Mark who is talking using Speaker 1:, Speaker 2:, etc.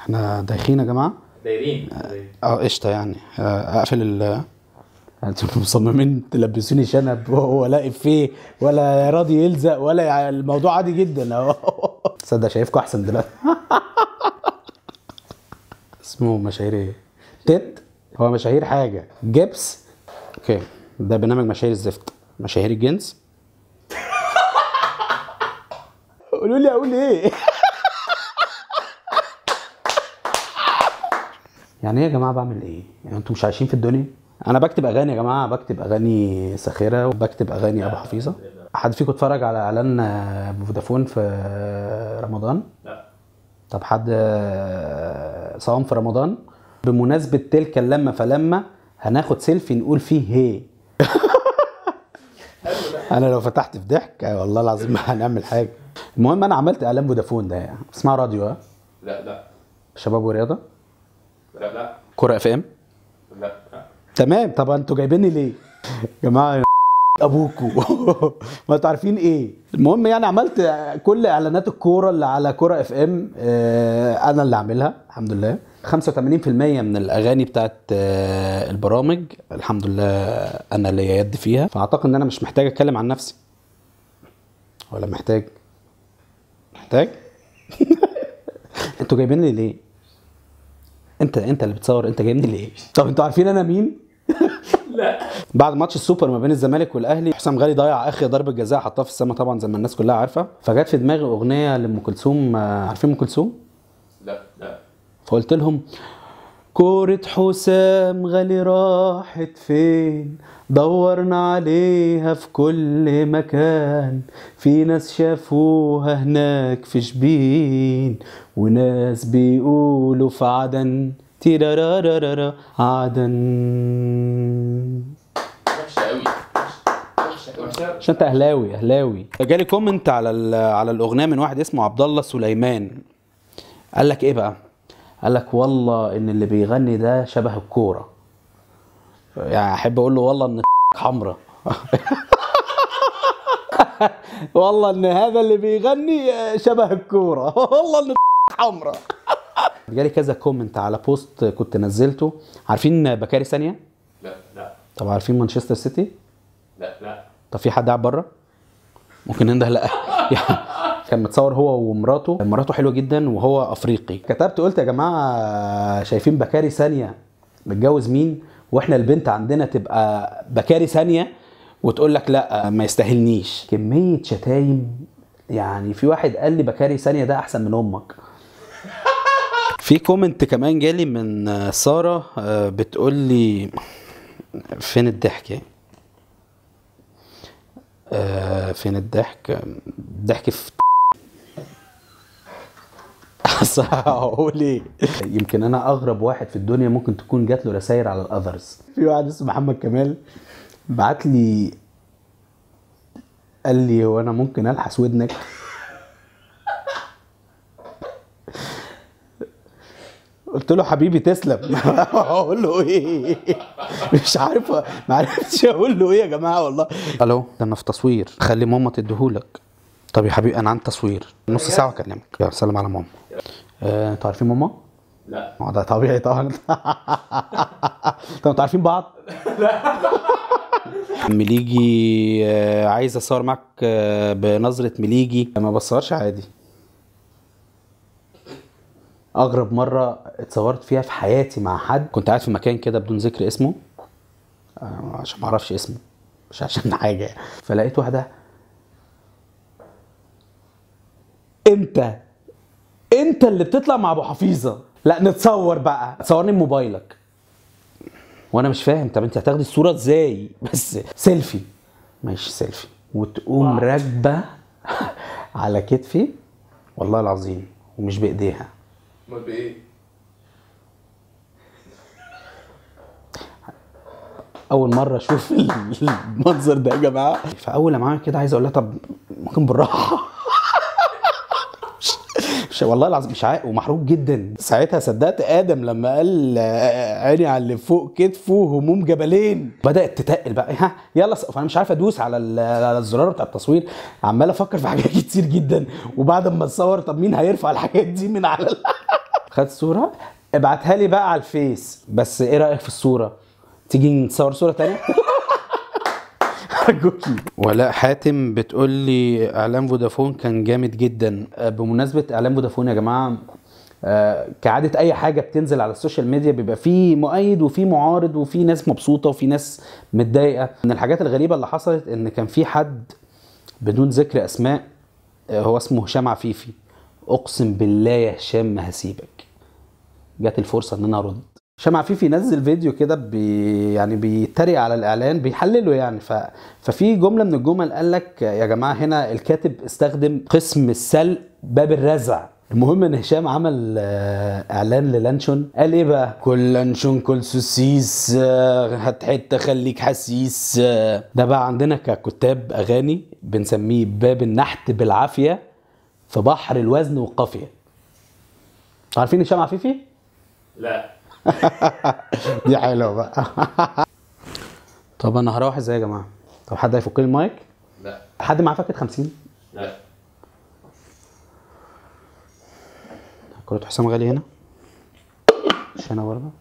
Speaker 1: احنا دايخين يا جماعه دايرين اه, آه، قشطه يعني آه، اقفل ال انتم مصممين تلبسوني شنب ولا افيه ولا راضي يلزق ولا الموضوع عادي جدا اهو تصدق شايفكم احسن دلوقتي اسمه مشاهير ايه؟ تيت هو مشاهير حاجه جبس اوكي ده برنامج مشاهير الزفت مشاهير الجنس قولوا لي اقول ايه يعني ايه يا جماعه بعمل ايه؟ يعني انتوا مش عايشين في الدنيا؟ انا بكتب اغاني يا جماعه بكتب اغاني ساخره وبكتب اغاني ابو حفيظه حد فيكم اتفرج على اعلان فودافون في رمضان؟ لا طب حد صام في رمضان؟ بمناسبه تلك اللمه فلما هناخد سيلفي نقول فيه هي انا لو فتحت في ضحك والله العظيم ما هنعمل حاجه المهم انا عملت اعلان فودافون ده يعني اسمها راديو ها؟ لا لا شباب ورياضه لا لا كوره اف ام لا تمام طب انتوا جايبيني ليه يا جماعه ابوكو ما انتوا عارفين ايه المهم يعني عملت كل اعلانات الكوره اللي على كوره اف ام آه، انا اللي عاملها الحمد لله 85% من الاغاني بتاعت آه، البرامج الحمد لله انا اللي يد فيها فاعتقد ان انا مش محتاج اتكلم عن نفسي ولا محتاج محتاج انتوا جايبيني ليه انت انت اللي بتصور انت جايبني ليه طب انتوا عارفين انا مين لا بعد ماتش السوبر ما بين الزمالك والاهلي حسام غالي ضيع اخر ضربه جزاء حطها في السما طبعا زي ما الناس كلها عارفه فجت في دماغي اغنيه لام كلثوم آه، عارفين ام كلثوم لا لا فقلت لهم كورة حسام غالي راحت فين دورنا عليها في كل مكان في ناس شافوها هناك في شبين وناس بيقولوا في عدن تيرارارارا عدن وحشة عشان انت اهلاوي اهلاوي جالي كومنت على على الاغنيه من واحد اسمه عبد الله سليمان قال لك ايه بقى قال لك والله ان اللي بيغني ده شبه الكوره يعني احب اقول له والله ان حمراء والله ان هذا اللي بيغني شبه الكوره والله ان حمراء جالي كذا كومنت على بوست كنت نزلته عارفين بكاري ثانيه لا لا طب عارفين مانشستر سيتي لا لا طب في حد قاعد بره ممكن ننده لا كان متصور هو ومراته مراته حلوه جدا وهو افريقي كتبت قلت يا جماعه شايفين بكاري ثانيه متجوز مين واحنا البنت عندنا تبقى بكاري ثانيه وتقول لك لا ما يستاهلنيش كميه شتايم يعني في واحد قال لي بكاري ثانيه ده احسن من امك في كومنت كمان جالي من ساره آه، بتقول لي فين الضحك يعني؟ آه، فين الضحك الضحك آه، في صح هقول ايه يمكن انا اغرب واحد في الدنيا ممكن تكون جات له رسائل على الاذرز في واحد اسمه محمد كمال بعت لي قال لي هو انا ممكن الحس ودنك قلت له حبيبي تسلم اقول له ايه مش عارف ما عرفتش اقول له ايه يا جماعه والله الو انا في تصوير خلي ماما تديهولك طب يا حبيبي انا عندي تصوير نص ساعه اكلمك سلم على ماما انتوا آه، عارفين ماما؟ لا ما آه، ده طبيعي طبعا انتوا عارفين بعض؟ لا مليجي آه، عايز اصور معاك بنظره مليجي ما بصورش عادي اغرب مره اتصورت فيها في حياتي مع حد كنت قاعد في مكان كده بدون ذكر اسمه عشان ما اعرفش اسمه مش عشان حاجه فلقيت واحده امتى انت اللي بتطلع مع ابو حفيظه لا نتصور بقى صورني بموبايلك وانا مش فاهم طب انت هتاخدي الصوره ازاي بس سيلفي ماشي سيلفي وتقوم راكبه على كتفي والله العظيم ومش بايديها امال بايه اول مره اشوف المنظر ده يا جماعه فاول ما عمل كده عايز اقول لها طب ممكن بالراحه مش والله العظيم مش عارف ومحروق جدا ساعتها صدقت ادم لما قال آه، عيني على اللي فوق كتفه هموم جبلين بدات تتقل بقى ها يلا فانا مش عارف ادوس على الزرار بتاع التصوير عمال افكر في حاجات كتير جدا وبعد ما اتصور طب مين هيرفع الحاجات دي من على خدت صوره ابعتها لي بقى على الفيس بس ايه رايك في الصوره تيجي نصور صوره تانية جوكي ولاء حاتم بتقول لي إعلان فودافون كان جامد جدا آه، بمناسبة إعلان فودافون يا جماعة آه، كعادة أي حاجة بتنزل على السوشيال ميديا بيبقى في مؤيد وفي معارض وفي ناس مبسوطة وفي ناس متضايقة من الحاجات الغريبة اللي حصلت إن كان في حد بدون ذكر أسماء آه، هو اسمه هشام عفيفي أقسم بالله يا هشام ما هسيبك جات الفرصة إن أنا أرد هشام عفيفي نزل فيديو كده بي يعني بيتريق على الاعلان بيحلله يعني ف... ففي جمله من الجمل قال لك يا جماعه هنا الكاتب استخدم قسم السلق باب الرزع المهم ان هشام عمل آه، اعلان للانشون قال ايه بقى كل لانشون كل سوسيس آه، هات حته خليك حسيس آه. ده بقى عندنا ككتاب اغاني بنسميه باب النحت بالعافيه في بحر الوزن والقافيه عارفين هشام عفيفي لا دي حلوه بقى طب انا هروح ازاي يا جماعه طب حد هيفك لي المايك لا حد معاه فكه 50 لا كره حسام غالي هنا هنا برضه